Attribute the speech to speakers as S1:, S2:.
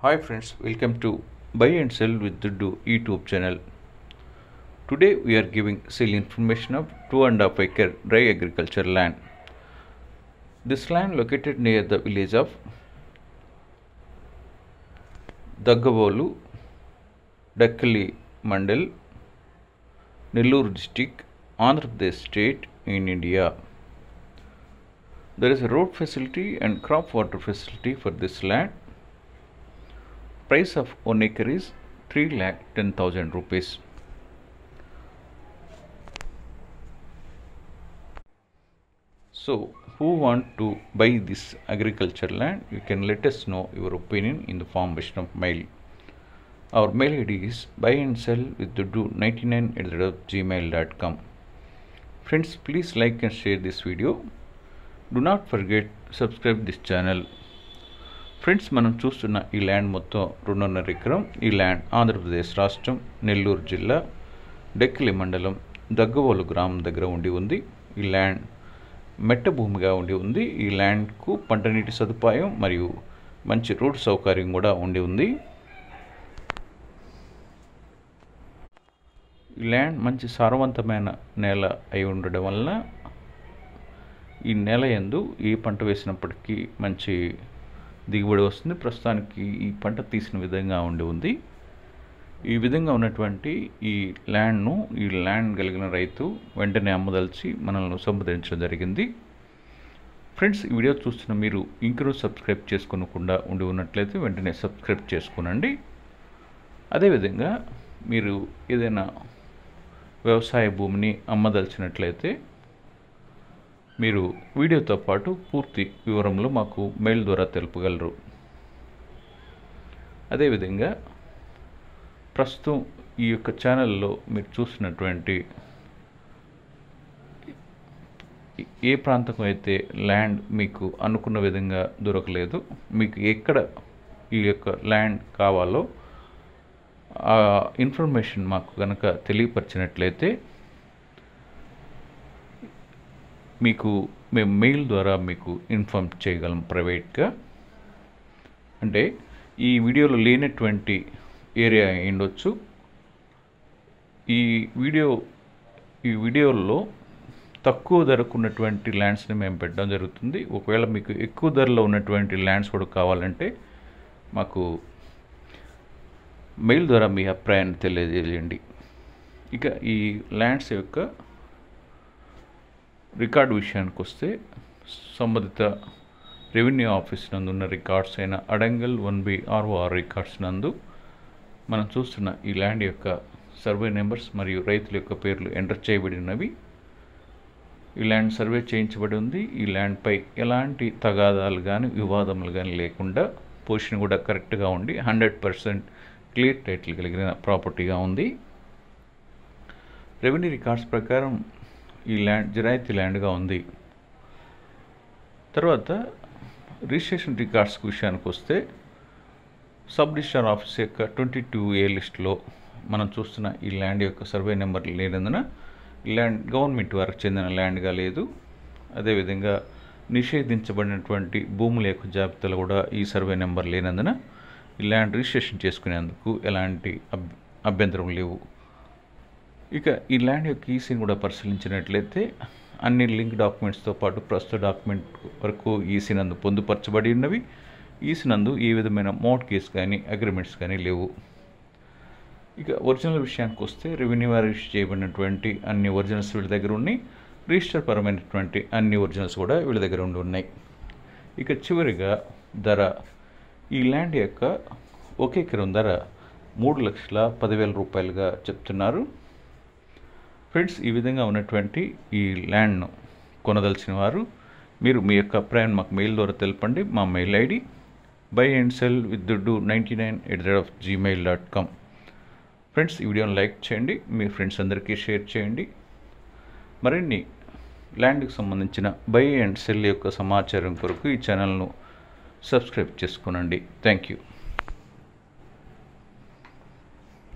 S1: Hi friends, welcome to Buy and Sell with Dudu YouTube channel. Today we are giving sale information of 2.5 acre dry agriculture land. This land located near the village of Daggavolu, Dakkali Mandal, Nellore district, Andhra Pradesh state in India. There is a road facility and crop water facility for this land Price of 1 acre is 3 lakh 10,000 rupees. So who want to buy this agriculture land, you can let us know your opinion in the form of mail. Our mail ID is buy and sell with the do 99 at gmail.com. Friends, please like and share this video. Do not forget subscribe this channel. Friends మనం చూస్తున్న ఈ land మొత్తం రెండున్నర ఎకరం ఈ land Andhra Pradesh రాష్ట్రం నెల్లూరు జిల్లా డెక్కిలి మండలం దగ్గవోలు గ్రామం దగ్గర ఉండి ఉంది ఈ ల్యాండ్ మెట్ట భూమిగా ఉండి ఉంది ఈ ల్యాండ్కు పంట నీటి సదుపాయం మరియు మంచి రోడ్ సౌకర్యం కూడా ఉండి ఉంది ఈ ల్యాండ్ మంచి సారవంతమైన నేల అయి ఉండడం వలన ఈ నేల ఎందు ఏ పంట వేసినప్పటికీ మంచి దిగుబడి వస్తుంది ప్రస్తుతానికి ఈ పంట తీసిన విధంగా ఉండి ఉంది ఈ విధంగా ఉన్నటువంటి ఈ ల్యాండ్ను ఈ ల్యాండ్ కలిగిన రైతు వెంటనే అమ్మదలిచి మనల్ని సంప్రదించడం జరిగింది ఫ్రెండ్స్ ఈ వీడియో చూస్తున్న మీరు ఇంకనూ సబ్స్క్రైబ్ చేసుకోకుండా ఉండి ఉన్నట్లయితే వెంటనే సబ్స్క్రైబ్ చేసుకునండి అదేవిధంగా మీరు ఏదైనా వ్యవసాయ భూమిని అమ్మదలిచినట్లయితే మీరు వీడియోతో పాటు పూర్తి వివరంలో మాకు మెయిల్ ద్వారా తెలుపగలరు అదేవిధంగా ప్రస్తుతం ఈ యొక్క ఛానల్లో మీరు చూసినటువంటి ఏ ప్రాంతం అయితే ల్యాండ్ మీకు అనుకున్న విధంగా దొరకలేదు మీకు ఎక్కడ ఈ యొక్క ల్యాండ్ కావాలో ఆ ఇన్ఫర్మేషన్ మాకు కనుక తెలియపరిచినట్లయితే మీకు మేము మెయిల్ ద్వారా మీకు ఇన్ఫామ్ చేయగలం ప్రైవేట్గా అంటే ఈ వీడియోలో లేనటువంటి ఏరియా ఉండొచ్చు ఈ వీడియో ఈ వీడియోలో తక్కువ ధరకు ఉన్నటువంటి ల్యాండ్స్ని మేము పెట్టడం జరుగుతుంది ఒకవేళ మీకు ఎక్కువ ధరలో ఉన్నటువంటి ల్యాండ్స్ కూడా కావాలంటే మాకు మెయిల్ ద్వారా మీ అభిప్రాయాన్ని తెలియజేయండి ఇక ఈ ల్యాండ్స్ యొక్క రికార్డ్ విషయానికి వస్తే సంబంధిత రెవెన్యూ ఆఫీస్ నందు ఉన్న రికార్డ్స్ అయిన అడంగల్ వన్ బి ఆర్ఓఆర్ రికార్డ్స్ నందు మనం చూస్తున్న ఈ ల్యాండ్ యొక్క సర్వే నెంబర్స్ మరియు రైతుల యొక్క పేర్లు ఎంటర్ చేయబడినవి ఈ ల్యాండ్ సర్వే చేయించబడి ఉంది ఈ ల్యాండ్పై ఎలాంటి తగాదాలు కానీ వివాదములు కానీ లేకుండా పొజిషన్ కూడా కరెక్ట్గా ఉండి హండ్రెడ్ పర్సెంట్ క్లియర్ టైటిల్ కలిగిన ప్రాపర్టీగా ఉంది రెవెన్యూ రికార్డ్స్ ప్రకారం ఈ ల్యాండ్ జిరాయితీ ల్యాండ్గా ఉంది తర్వాత రిజిస్ట్రేషన్ రికార్డ్స్ విషయానికి వస్తే సబ్ రిజిస్టర్ ఆఫీస్ యొక్క ట్వంటీ టూ ఏ లిస్టులో మనం చూస్తున్న ఈ ల్యాండ్ యొక్క సర్వే నెంబర్ లేనందున ల్యాండ్ గవర్నమెంట్ వారికి చెందిన ల్యాండ్గా లేదు అదేవిధంగా నిషేధించబడినటువంటి భూముల యొక్క జాబితాలు కూడా ఈ సర్వే నెంబర్ లేనందున ఈ ల్యాండ్ రిజిస్ట్రేషన్ చేసుకునేందుకు ఎలాంటి అభ్యంతరం లేవు ఇక ఈ ల్యాండ్ యొక్క ఈసీని కూడా పరిశీలించినట్లయితే అన్ని లింక్ డాక్యుమెంట్స్తో పాటు ప్రస్తుత డాక్యుమెంట్ వరకు ఈసీ నందు పొందుపరచబడి ఉన్నవి ఈసీ నందు ఏ విధమైన మోట్ కేసు కానీ అగ్రిమెంట్స్ కానీ లేవు ఇక ఒరిజినల్ విషయానికి వస్తే రెవెన్యూ రిజిస్టర్ చేయబడినటువంటి అన్ని ఒరిజినల్స్ వీళ్ళ దగ్గర ఉన్నాయి రిజిస్టర్ పరమైనటువంటి అన్ని ఒరిజినల్స్ కూడా వీళ్ళ దగ్గర ఉండి ఉన్నాయి ఇక చివరిగా ధర ఈ ల్యాండ్ యొక్క ఒకే ఎకరం ధర మూడు లక్షల పదివేల రూపాయలుగా చెప్తున్నారు ఫ్రెండ్స్ ఈ విధంగా ఉన్నటువంటి ఈ ల్యాండ్ను కొనదలిచిన వారు మీరు మీ యొక్క అభిప్రాయాన్ని మాకు మెయిల్ ద్వారా తెలపండి మా mail ID buy and sell with దుడ్డు ninety nine at the rate of Gmail dot com friends ఈ వీడియోని లైక్ చేయండి మీ ఫ్రెండ్స్ అందరికీ షేర్ చేయండి మరిన్ని ల్యాండ్కి సంబంధించిన బై అండ్ సెల్ యొక్క సమాచారం కొరకు ఈ ఛానల్ను సబ్స్క్రైబ్ చేసుకునండి థ్యాంక్ యూ